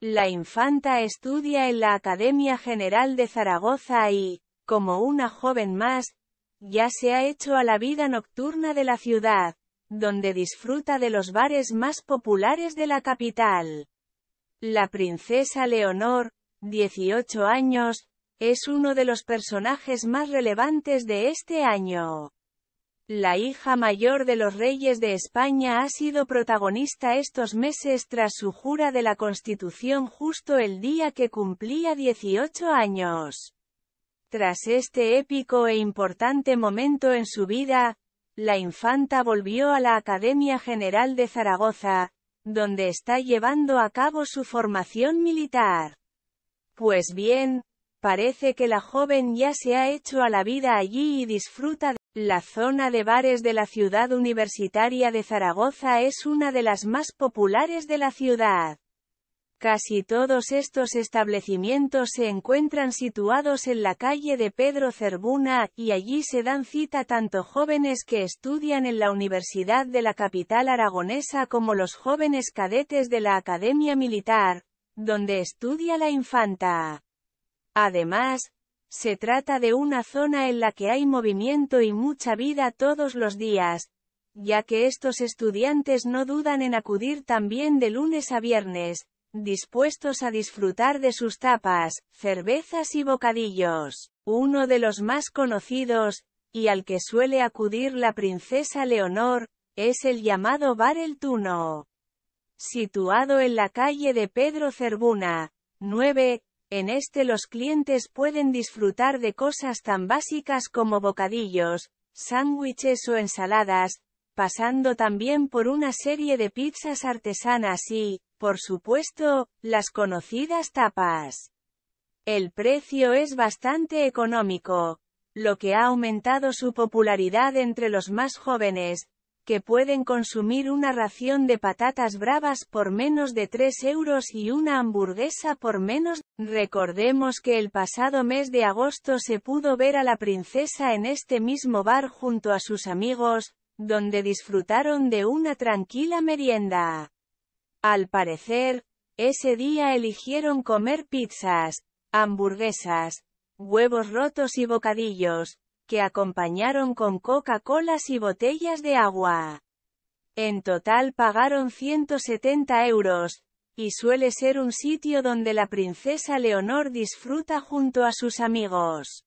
La infanta estudia en la Academia General de Zaragoza y, como una joven más, ya se ha hecho a la vida nocturna de la ciudad, donde disfruta de los bares más populares de la capital. La princesa Leonor, 18 años, es uno de los personajes más relevantes de este año. La hija mayor de los reyes de España ha sido protagonista estos meses tras su jura de la Constitución justo el día que cumplía 18 años. Tras este épico e importante momento en su vida, la infanta volvió a la Academia General de Zaragoza, donde está llevando a cabo su formación militar. Pues bien, parece que la joven ya se ha hecho a la vida allí y disfruta de la zona de bares de la ciudad universitaria de Zaragoza es una de las más populares de la ciudad. Casi todos estos establecimientos se encuentran situados en la calle de Pedro Cervuna, y allí se dan cita tanto jóvenes que estudian en la Universidad de la capital aragonesa como los jóvenes cadetes de la Academia Militar, donde estudia la infanta. Además, se trata de una zona en la que hay movimiento y mucha vida todos los días, ya que estos estudiantes no dudan en acudir también de lunes a viernes, dispuestos a disfrutar de sus tapas, cervezas y bocadillos. Uno de los más conocidos, y al que suele acudir la princesa Leonor, es el llamado Bar El Tuno. Situado en la calle de Pedro Cervuna, 9, en este los clientes pueden disfrutar de cosas tan básicas como bocadillos, sándwiches o ensaladas, pasando también por una serie de pizzas artesanas y, por supuesto, las conocidas tapas. El precio es bastante económico, lo que ha aumentado su popularidad entre los más jóvenes, que pueden consumir una ración de patatas bravas por menos de 3 euros y una hamburguesa por menos. Recordemos que el pasado mes de agosto se pudo ver a la princesa en este mismo bar junto a sus amigos, donde disfrutaron de una tranquila merienda. Al parecer, ese día eligieron comer pizzas, hamburguesas, huevos rotos y bocadillos, que acompañaron con Coca-Colas y botellas de agua. En total pagaron 170 euros, y suele ser un sitio donde la princesa Leonor disfruta junto a sus amigos.